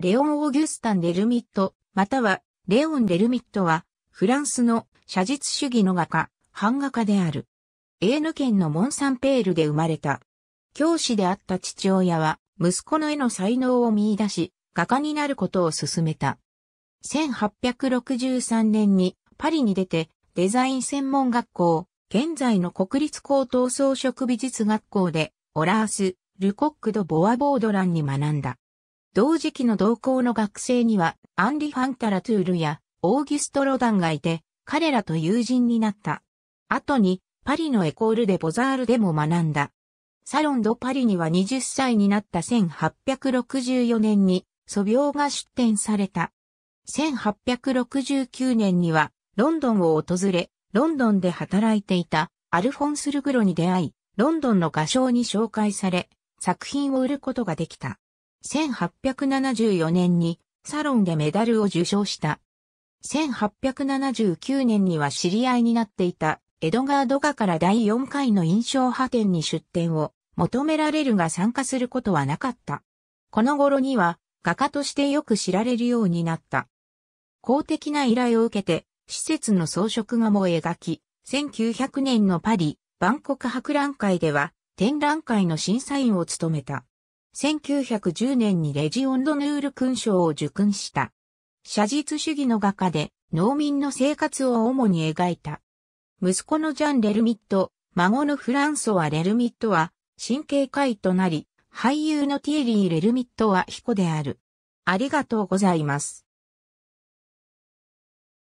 レオン・オーギュスタン・デルミット、またはレオン・デルミットは、フランスの写実主義の画家、版画家である。エーヌ県のモンサンペールで生まれた。教師であった父親は、息子の絵の才能を見出し、画家になることを勧めた。1863年にパリに出て、デザイン専門学校、現在の国立高等装飾美術学校で、オラース、ルコック・ド・ボア・ボードランに学んだ。同時期の同校の学生には、アンリ・ファンタラトゥールや、オーギュスト・ロダンがいて、彼らと友人になった。後に、パリのエコールでボザールでも学んだ。サロン・ド・パリには20歳になった1864年に、素描が出展された。1869年には、ロンドンを訪れ、ロンドンで働いていたアルフォンス・ルグロに出会い、ロンドンの画商に紹介され、作品を売ることができた。1874年にサロンでメダルを受賞した。1879年には知り合いになっていたエドガード画から第4回の印象派展に出展を求められるが参加することはなかった。この頃には画家としてよく知られるようになった。公的な依頼を受けて施設の装飾画も描き、1900年のパリ、万国博覧会では展覧会の審査員を務めた。1910年にレジオンドヌール勲章を受勲した。写実主義の画家で農民の生活を主に描いた。息子のジャン・レルミット、孫のフランソワ・レルミットは神経科医となり、俳優のティエリー・レルミットは彦である。ありがとうございます。